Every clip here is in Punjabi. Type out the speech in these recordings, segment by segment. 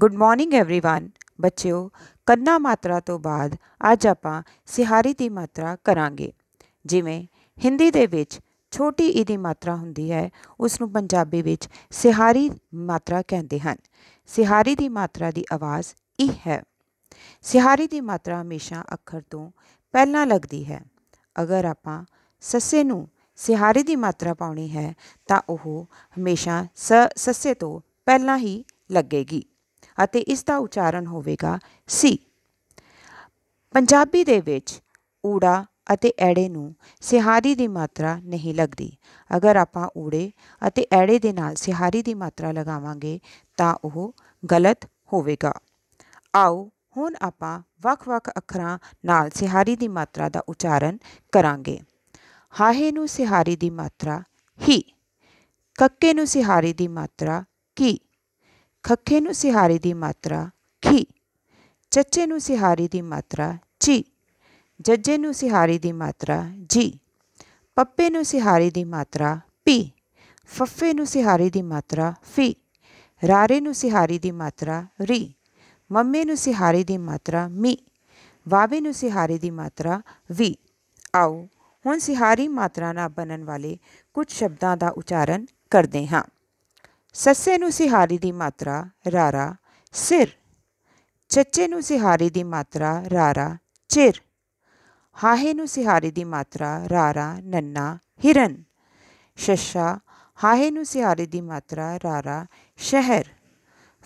ਗੁੱਡ ਮਾਰਨਿੰਗ एवरीवन ਬੱਚਿਓ ਕੰਨਾ ਮਾਤਰਾ ਤੋਂ ਬਾਅਦ ਅੱਜ ਆਪਾਂ ਸਿਹਾਰੀ ਦੀ ਮਾਤਰਾ ਕਰਾਂਗੇ ਜਿਵੇਂ ਹਿੰਦੀ ਦੇ ਵਿੱਚ ਛੋਟੀ ਈ ਦੀ ਮਾਤਰਾ ਹੁੰਦੀ ਹੈ ਉਸ ਨੂੰ ਪੰਜਾਬੀ ਵਿੱਚ ਸਿਹਾਰੀ ਮਾਤਰਾ ਕਹਿੰਦੇ ਹਨ ਸਿਹਾਰੀ ਦੀ ਮਾਤਰਾ ਦੀ ਆਵਾਜ਼ ਇਹ ਹੈ ਸਿਹਾਰੀ ਦੀ ਮਾਤਰਾ ਹਮੇਸ਼ਾ ਅੱਖਰ ਤੋਂ ਪਹਿਲਾਂ ਲੱਗਦੀ ਹੈ ਅਗਰ ਆਪਾਂ ਸੱਸੇ ਨੂੰ ਸਿਹਾਰੀ ਦੀ ਮਾਤਰਾ ਪਾਉਣੀ ਹੈ ਤਾਂ ਉਹ ਹਮੇਸ਼ਾ ਸ ਸੱਸੇ ਤੋਂ ਪਹਿਲਾਂ ਹੀ ਲੱਗੇਗੀ ਅਤੇ ਇਸ ਦਾ ਉਚਾਰਨ ਹੋਵੇਗਾ ਸੀ ਪੰਜਾਬੀ ਦੇ ਵਿੱਚ ਊੜਾ ਅਤੇ ਐੜੇ ਨੂੰ ਸਿਹਾਰੀ ਦੀ ਮਾਤਰਾ ਨਹੀਂ ਲੱਗਦੀ ਅਗਰ ਆਪਾਂ ਊੜੇ ਅਤੇ ਐੜੇ ਦੇ ਨਾਲ ਸਿਹਾਰੀ ਦੀ ਮਾਤਰਾ ਲਗਾਵਾਂਗੇ ਤਾਂ ਉਹ ਗਲਤ ਹੋਵੇਗਾ ਆਓ ਹੁਣ ਆਪਾਂ ਵੱਖ-ਵੱਖ ਅੱਖਰਾਂ ਨਾਲ ਸਿਹਾਰੀ ਦੀ ਮਾਤਰਾ ਦਾ ਉਚਾਰਨ ਕਰਾਂਗੇ ਹਾਹੇ ਨੂੰ ਸਿਹਾਰੀ ਦੀ ਮਾਤਰਾ ਹੀ ਕੱਕੇ ਨੂੰ ਸਿਹਾਰੀ ਦੀ ਮਾਤਰਾ ਕੀ ਖੱਖੇ ਨੂੰ ਸਿਹਾਰੀ ਦੀ ਮਾਤਰਾ ਖੀ ਚੱਚੇ ਨੂੰ ਸਿਹਾਰੀ ਦੀ ਮਾਤਰਾ ਚੀ ਜੱਜੇ ਨੂੰ ਸਿਹਾਰੀ ਦੀ ਮਾਤਰਾ ਜੀ ਪੱਪੇ ਨੂੰ ਸਿਹਾਰੀ ਦੀ ਮਾਤਰਾ ਪੀ ਫੱਫੇ ਨੂੰ ਸਿਹਾਰੀ ਦੀ ਮਾਤਰਾ ਫੀ ਰਾਰੇ ਨੂੰ ਸਿਹਾਰੀ ਦੀ ਮਾਤਰਾ ਰੀ ਮੰਮੇ ਨੂੰ ਸਿਹਾਰੀ ਦੀ ਮਾਤਰਾ ਮੀ ਵਾਵੇ ਨੂੰ ਸਿਹਾਰੀ ਦੀ ਮਾਤਰਾ ਵੀ ਆਓ ਹੁਣ ਸਿਹਾਰੀ ਮਾਤਰਾ ਨਾਲ ਬਣਨ ਵਾਲੇ ਕੁਝ ਸ਼ਬਦਾਂ ਦਾ ਉਚਾਰਨ ਕਰਦੇ ਹਾਂ ਸੱਸੇ ਨੂੰ ਸਿਹਾਰੀ ਦੀ ਮਾਤਰਾ ਰਾਰਾ ਸਿਰ ਚੱਚੇ ਨੂੰ ਸਿਹਾਰੀ ਦੀ ਮਾਤਰਾ ਰਾਰਾ ਚਿਰ ਹਾਹੇ ਨੂੰ ਸਿਹਾਰੀ ਦੀ ਮਾਤਰਾ ਰਾਰਾ ਨੰਨਾ ਹਿਰਨ ਸ਼ਸ਼ਾ ਹਾਹੇ ਨੂੰ ਸਿਹਾਰੀ ਦੀ ਮਾਤਰਾ ਰਾਰਾ ਸ਼ਹਿਰ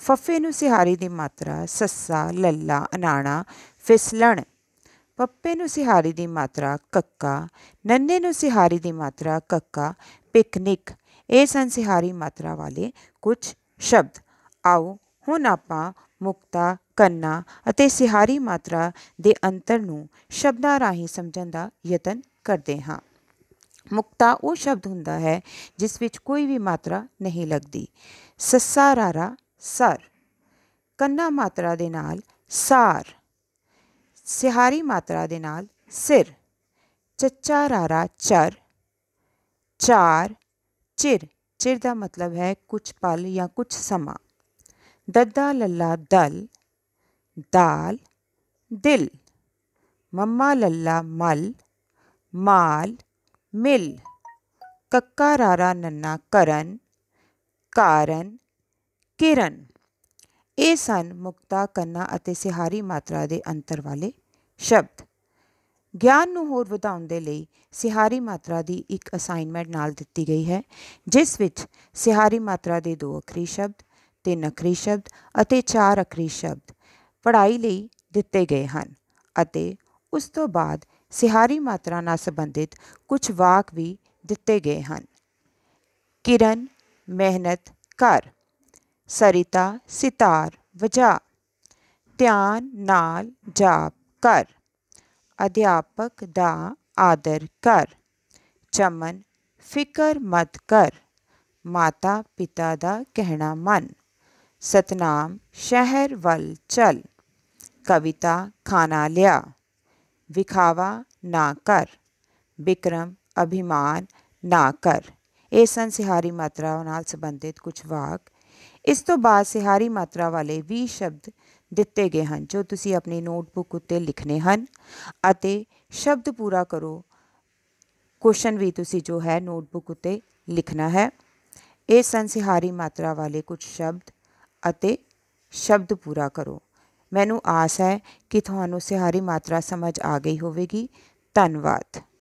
ਫੱਫੇ ਨੂੰ ਸਿਹਾਰੀ ਦੀ ਮਾਤਰਾ ਸੱਸਾ ਲੱਲਾ ਅਨਾਣਾ ਫਿਸਲਣ ਪੱਪੇ ਨੂੰ ਸਿਹਾਰੀ ਦੀ ਮਾਤਰਾ ਕੱਕਾ ਨੰਨੇ ਨੂੰ ਸਿਹਾਰੀ ਦੀ ਮਾਤਰਾ ਕੱਕਾ ਪਿਕਨਿਕ ਇਹ ਸੰਸਿਹਾਰੀ ਮਾਤਰਾ ਵਾਲੇ ਕੁਝ ਸ਼ਬਦ ਆਓ ਹੁਣ ਆਪਾਂ ਮੁਕਤਾ ਕੰਨਾ ਅਤੇ ਸਿਹਾਰੀ ਮਾਤਰਾ ਦੇ ਅੰਤਰ ਨੂੰ ਸ਼ਬਦਾਂ ਰਾਹੀਂ ਸਮਝਣ ਦਾ ਯਤਨ ਕਰਦੇ ਹਾਂ ਮੁਕਤਾ ਉਹ ਸ਼ਬਦ ਹੁੰਦਾ ਹੈ ਜਿਸ ਵਿੱਚ ਕੋਈ ਵੀ ਮਾਤਰਾ ਨਹੀਂ ਲੱਗਦੀ ਸਸਾਰਾਰਾ ਸਰ ਕੰਨਾ ਮਾਤਰਾ ਦੇ ਨਾਲ ਸਾਰ ਸਿਹਾਰੀ ਮਾਤਰਾ ਦੇ ਨਾਲ ਸਿਰ ਚੱਚਾ ਚਰ ਚਾਰ ਚਿਰ ਚਿਰ ਦਾ ਮਤਲਬ ਹੈ ਕੁਝ ਪਲ ਜਾਂ ਕੁਝ ਸਮਾਂ ਦੱਦਾ ਲੱਲਾ ਦਲ ਦਾਲ ਦਿਲ ਮੰਮਾ ਲੱਲਾ ਮਲ ਮਾਲ ਮਿਲ ਕੱਕਾ ਰਾਰਾ ਨੰਨਾ ਕਰਨ ਕਾਰਨ ਕਿਰਨ ਇਹ ਸਨ ਮੁਕਤਾ ਕੰਨਾ ਅਤੇ ਸਿਹਾਰੀ ਮਾਤਰਾ ਦੇ ਅੰਤਰ ਵਾਲੇ ਸ਼ਬਦ ਗਿਆਨ ਨੂੰ ਹੋਰ ਵਧਾਉਣ ਦੇ ਲਈ ਸਿਹਾਰੀ ਮਾਤਰਾ ਦੀ ਇੱਕ ਅਸਾਈਨਮੈਂਟ ਨਾਲ ਦਿੱਤੀ ਗਈ ਹੈ ਜਿਸ ਵਿੱਚ ਸਿਹਾਰੀ ਮਾਤਰਾ ਦੇ ਦੋ ਅਖਰੀ ਸ਼ਬਦ ਤਿੰਨ ਅਖਰੀ ਸ਼ਬਦ ਅਤੇ ਚਾਰ ਅਖਰੀ ਸ਼ਬਦ ਪੜ੍ਹਾਈ ਲਈ ਦਿੱਤੇ ਗਏ ਹਨ ਅਤੇ ਉਸ ਤੋਂ ਬਾਅਦ ਸਿਹਾਰੀ ਮਾਤਰਾ ਨਾਲ ਸੰਬੰਧਿਤ ਕੁਝ ਵਾਕ ਵੀ ਦਿੱਤੇ ਗਏ ਹਨ ਕਿਰਨ ਮਿਹਨਤ ਕਰ ਸਰਿਤਾ ਸਿਤਾਰ ਵਜਾ ਧਿਆਨ ਨਾਲ ਜਾਪ ਕਰ ਅਧਿਆਪਕ ਦਾ ਆਦਰ ਕਰ ਚਮਨ ਫਿਕਰ ਮਤ ਕਰ ਮਾਤਾ ਪਿਤਾ ਦਾ ਕਹਿਣਾ ਮੰਨ ਸਤਨਾਮ ਸ਼ਹਿਰ ਵੱਲ ਚਲ ਕਵਿਤਾ ਖਾਣਾ ਲਿਆ ਵਿਖਾਵਾ ਨਾ ਕਰ ਵਿਕਰਮ ਅਭਿਮਾਨ ਨਾ ਕਰ ਇਹ ਸੰਸਿਹਾਰੀ ਮਾਤਰਾ ਨਾਲ ਸੰਬੰਧਿਤ ਕੁਝ ਵਾਕ ਇਸ ਤੋਂ ਬਾਅਦ ਸਿਹਾਰੀ ਮਾਤਰਾ ਵਾਲੇ 20 ਸ਼ਬਦ ਦਿੱਤੇ ਗਏ ਹਨ ਜੋ ਤੁਸੀਂ ਆਪਣੀ ਨੋਟਬੁੱਕ ਉੱਤੇ ਲਿਖਨੇ ਹਨ ਅਤੇ ਸ਼ਬਦ ਪੂਰਾ ਕਰੋ ਕੁਐਸਚਨ ਵੀ ਤੁਸੀਂ ਜੋ ਹੈ ਨੋਟਬੁੱਕ ਉੱਤੇ ਲਿਖਣਾ ਹੈ ਇਹ ਸੰਸਿਹਾਰੀ ਮਾਤਰਾ ਵਾਲੇ ਕੁਝ ਸ਼ਬਦ ਅਤੇ ਸ਼ਬਦ ਪੂਰਾ ਕਰੋ ਮੈਨੂੰ ਆਸ ਹੈ ਕਿ ਤੁਹਾਨੂੰ ਸਿਹਾਰੀ ਮਾਤਰਾ ਸਮਝ ਆ ਗਈ ਹੋਵੇਗੀ ਧੰਨਵਾਦ